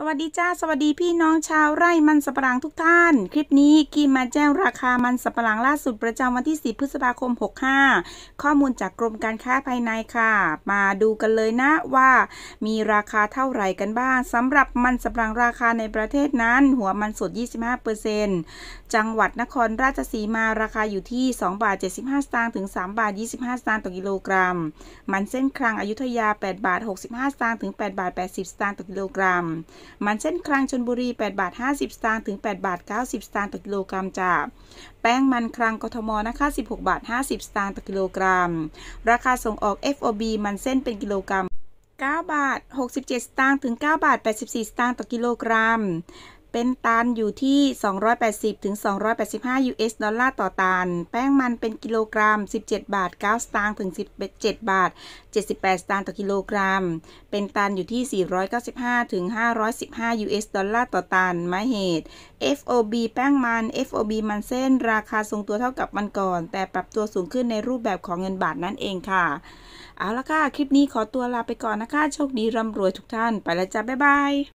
สวัสดีจ้า สวัสดีพี่น้องชาวไร่มันสับปะหลังทุกท่าน คลิปนี้กีมาแจ้งราคามันสับปะหลังล่าสุดประจำวันที่ 10 พฤษภาคม 65 ข้อมูลจากกรมการค้าภายในค่ะ มาดูกันเลยนะว่า มีราคาเท่าไหร่กันบ้าง สำหรับมันสับปะหลังราคาในประเทศนั้น หัวมันสด 25%จังหวัดนครราชสีมาราคาอยู่ที่2บาท75สตางค์ถึง3บาท25สตางค์ต่อกิโลกรัมมันเส้นคลังอยุธยา8บาท65สตางค์ถึง8บาท80สตางค์ต่อกิโลกรัมมันเส้นคลังชนบุรี8บาท 50สตางค์ถึง 8 บาท 90สตางค์ต่อกิโลกรัมจ้า แป้งมันคลังกทมนะคะ16 บาท 50สตางค์ต่อกิโลกรัม ราคาส่งออก FOB มันเส้นเป็นกิโลกรัม 9 บาท 67สตางค์ถึง 9 บาท84สตางค์ต่อกิโลกรัมเป็นตันอยู่ที่ 280ถึง285 US ดอลลาร์ต่อตัน แป้งมันเป็นกิโลกรัม 17 บาท9สตางค์ถึง17บาท 78 สตางค์ต่อกิโลกรัม เป็นตันอยู่ที่ 495ถึง515 US ดอลลาร์ต่อตันมาเหตุ FOB แป้งมัน FOB มันเส้น ราคาทรงตัวเท่ากับมันก่อน แต่ปรับตัวสูงขึ้นในรูปแบบของเงินบาทนั่นเองค่ะ เอาละค่ะ คลิปนี้ขอตัวลาไปก่อนนะคะ โชคดีร่ำรวยทุกท่านไปแล้วจ้าบ๊ายบาย